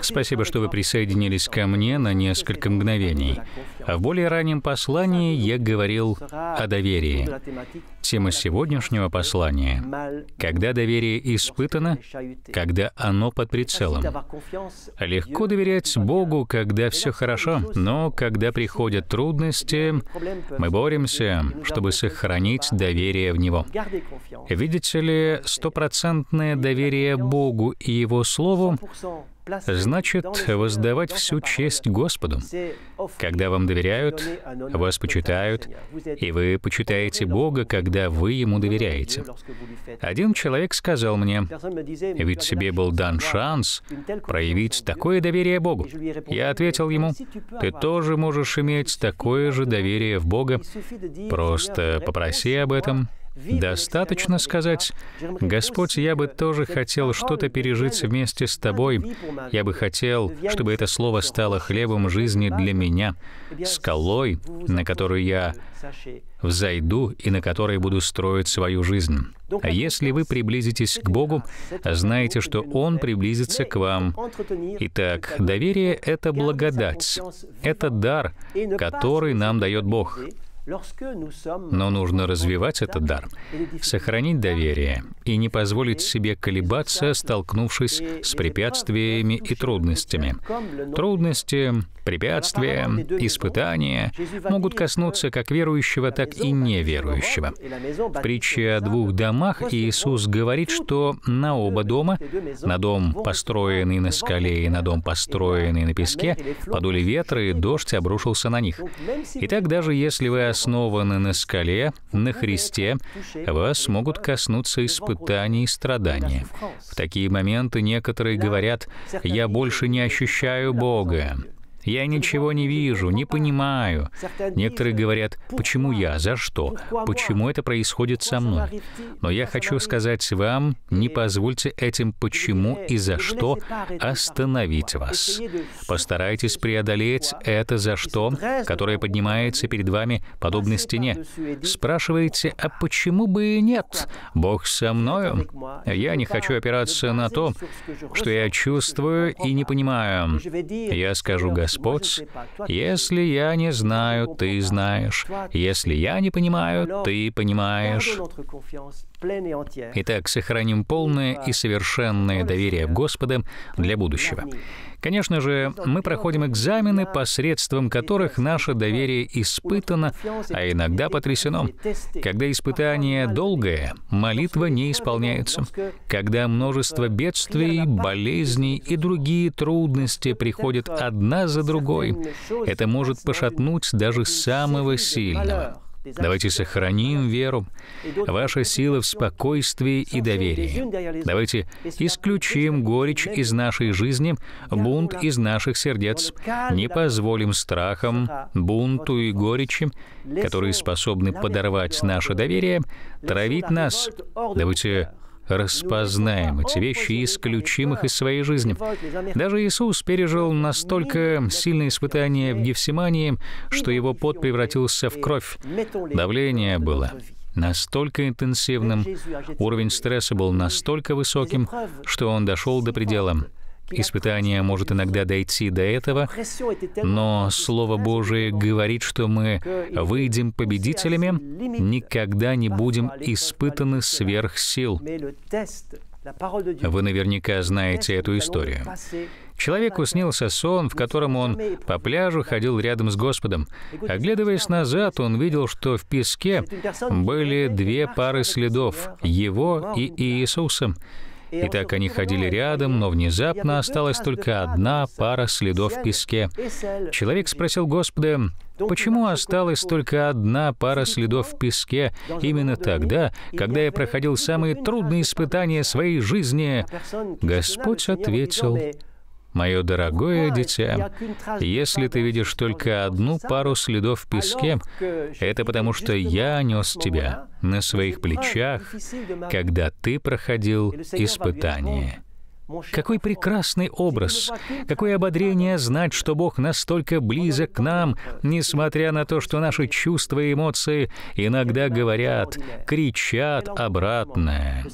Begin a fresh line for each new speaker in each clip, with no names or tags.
Спасибо, что вы присоединились ко мне на несколько мгновений. А в более раннем послании я говорил о доверии. Тема сегодняшнего послания — когда доверие испытано, когда оно под прицелом. Легко доверять Богу, когда все хорошо, но когда приходят трудности, мы боремся, чтобы сохранить доверие в Него. Видите ли, стопроцентное доверие Богу и Его Слову значит воздавать всю честь Господу. Когда вам доверяют, вас почитают, и вы почитаете Бога, когда когда вы ему доверяете. Один человек сказал мне, ведь тебе был дан шанс проявить такое доверие Богу. Я ответил ему, ты тоже можешь иметь такое же доверие в Бога, просто попроси об этом, Достаточно сказать, «Господь, я бы тоже хотел что-то пережить вместе с Тобой. Я бы хотел, чтобы это слово стало хлебом жизни для меня, скалой, на которую я взойду и на которой буду строить свою жизнь. А если вы приблизитесь к Богу, знаете, что Он приблизится к вам. Итак, доверие — это благодать, это дар, который нам дает Бог. Но нужно развивать этот дар, сохранить доверие и не позволить себе колебаться, столкнувшись с препятствиями и трудностями. Трудности, препятствия, испытания могут коснуться как верующего, так и неверующего. В притче о двух домах Иисус говорит, что на оба дома, на дом, построенный на скале, и на дом, построенный на песке, подули ветры, и дождь обрушился на них. Итак, даже если вы основаны на скале, на Христе, вас могут коснуться испытания, испытаний и страдания. В такие моменты некоторые говорят, «Я больше не ощущаю Бога». Я ничего не вижу, не понимаю. Некоторые говорят, почему я, за что, почему это происходит со мной. Но я хочу сказать вам, не позвольте этим почему и за что остановить вас. Постарайтесь преодолеть это за что, которое поднимается перед вами подобной стене. Спрашиваете, а почему бы и нет? Бог со мною. Я не хочу опираться на то, что я чувствую и не понимаю. Я скажу Господь, Господь, если я не знаю, ты знаешь. Если я не понимаю, ты понимаешь. Итак, сохраним полное и совершенное доверие в Господа для будущего. Конечно же, мы проходим экзамены, посредством которых наше доверие испытано, а иногда потрясено. Когда испытание долгое, молитва не исполняется. Когда множество бедствий, болезней и другие трудности приходят одна за другой, это может пошатнуть даже самого сильного. Давайте сохраним веру. Ваша сила в спокойствии и доверии. Давайте исключим горечь из нашей жизни, бунт из наших сердец. Не позволим страхам, бунту и горечи, которые способны подорвать наше доверие, травить нас. Давайте распознаем эти вещи и исключим их из своей жизни. Даже Иисус пережил настолько сильные испытания в Гефсимании, что его пот превратился в кровь. Давление было настолько интенсивным, уровень стресса был настолько высоким, что он дошел до предела. Испытание может иногда дойти до этого, но Слово Божие говорит, что мы выйдем победителями, никогда не будем испытаны сверх сил. Вы наверняка знаете эту историю. Человеку снился сон, в котором он по пляжу ходил рядом с Господом. Оглядываясь назад, он видел, что в песке были две пары следов — его и Иисуса. И так они ходили рядом, но внезапно осталась только одна пара следов в песке. Человек спросил Господа, Почему осталась только одна пара следов в песке именно тогда, когда я проходил самые трудные испытания своей жизни? Господь ответил, Мое дорогое дитя, если ты видишь только одну пару следов в песке, это потому что я нес тебя на своих плечах, когда ты проходил испытание. Какой прекрасный образ! Какое ободрение знать, что Бог настолько близок к нам, несмотря на то, что наши чувства и эмоции иногда говорят, кричат обратное.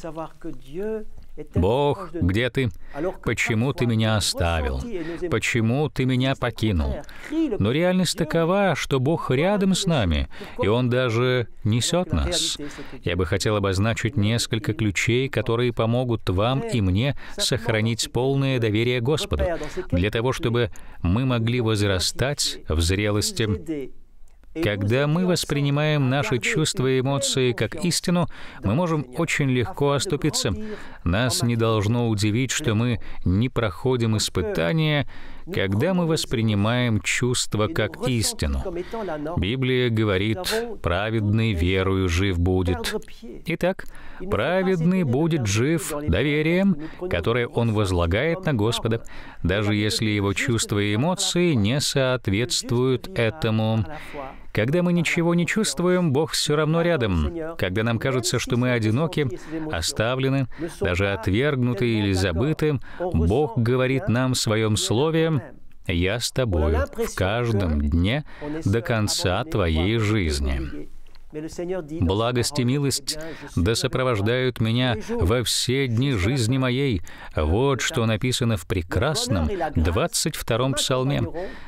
«Бог, где ты? Почему ты меня оставил? Почему ты меня покинул?» Но реальность такова, что Бог рядом с нами, и Он даже несет нас. Я бы хотел обозначить несколько ключей, которые помогут вам и мне сохранить полное доверие Господу, для того, чтобы мы могли возрастать в зрелости когда мы воспринимаем наши чувства и эмоции как истину, мы можем очень легко оступиться. Нас не должно удивить, что мы не проходим испытания, когда мы воспринимаем чувства как истину. Библия говорит, праведный верою жив будет. Итак, праведный будет жив доверием, которое он возлагает на Господа, даже если его чувства и эмоции не соответствуют этому. Когда мы ничего не чувствуем, Бог все равно рядом. Когда нам кажется, что мы одиноки, оставлены, даже отвергнуты или забыты, Бог говорит нам в своем слове, «Я с тобою в каждом дне до конца твоей жизни». Благость и милость да сопровождают меня во все дни жизни моей. Вот что написано в прекрасном 22-м псалме.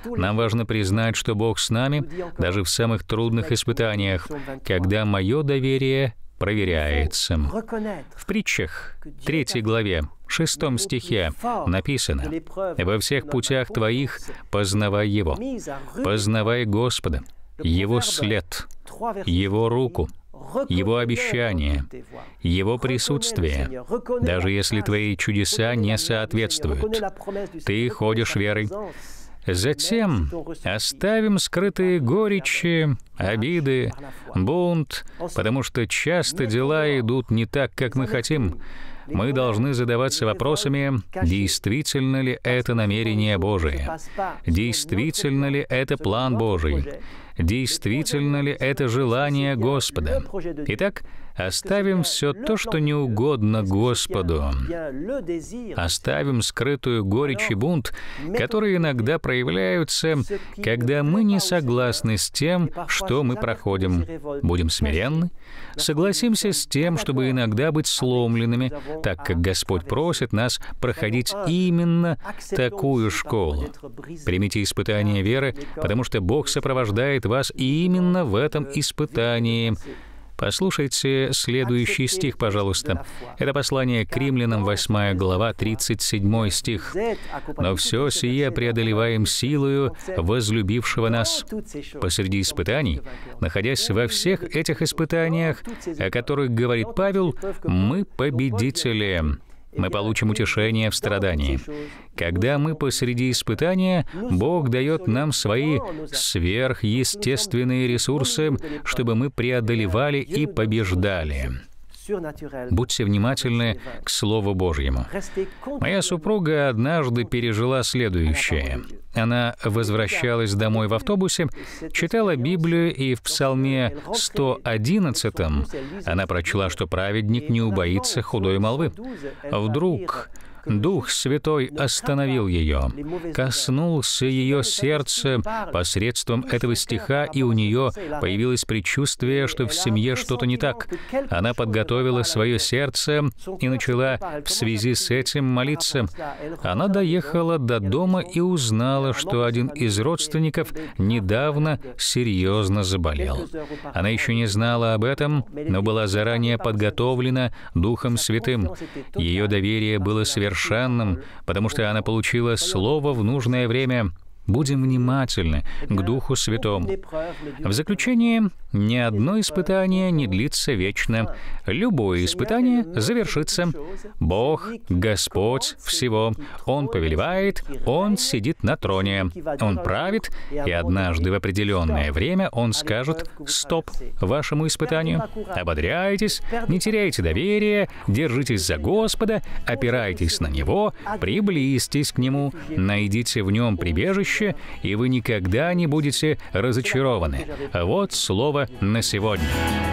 Нам важно признать, что Бог с нами даже в самых трудных испытаниях, когда мое доверие проверяется. В притчах, 3 главе, 6 стихе написано «Во всех путях твоих познавай Его, познавай Господа, его след, его руку, его обещание, Его присутствие, даже если твои чудеса не соответствуют. Ты ходишь верой. Затем оставим скрытые горечи, обиды, бунт, потому что часто дела идут не так, как мы хотим. Мы должны задаваться вопросами, действительно ли это намерение Божие, действительно ли это план Божий, действительно ли это желание Господа. Итак, Оставим все то, что не угодно Господу. Оставим скрытую горечь и бунт, которые иногда проявляются, когда мы не согласны с тем, что мы проходим. Будем смиренны, согласимся с тем, чтобы иногда быть сломленными, так как Господь просит нас проходить именно такую школу. Примите испытание веры, потому что Бог сопровождает вас именно в этом испытании, Послушайте следующий стих, пожалуйста. Это послание к римлянам, 8 глава, 37 стих. «Но все сие преодолеваем силою возлюбившего нас». Посреди испытаний, находясь во всех этих испытаниях, о которых говорит Павел, мы победители мы получим утешение в страдании. Когда мы посреди испытания, Бог дает нам свои сверхъестественные ресурсы, чтобы мы преодолевали и побеждали. Будьте внимательны к Слову Божьему. Моя супруга однажды пережила следующее. Она возвращалась домой в автобусе, читала Библию, и в Псалме 111 она прочла, что праведник не убоится худой молвы. Вдруг Дух Святой остановил ее, коснулся ее сердца посредством этого стиха, и у нее появилось предчувствие, что в семье что-то не так. Она подготовила свое сердце и начала в связи с этим молиться. Она доехала до дома и узнала, что один из родственников недавно серьезно заболел. Она еще не знала об этом, но была заранее подготовлена Духом Святым. Ее доверие было совершенно совершенным, потому что она получила слово в нужное время — Будем внимательны к Духу Святому. В заключение, ни одно испытание не длится вечно. Любое испытание завершится. Бог — Господь всего. Он повелевает, Он сидит на троне. Он правит, и однажды в определенное время Он скажет «стоп» вашему испытанию. Ободряйтесь, не теряйте доверия, держитесь за Господа, опирайтесь на Него, приблизьтесь к Нему, найдите в Нем прибежище, проще, и вы никогда не будете разочарованы. Вот слово на сегодня.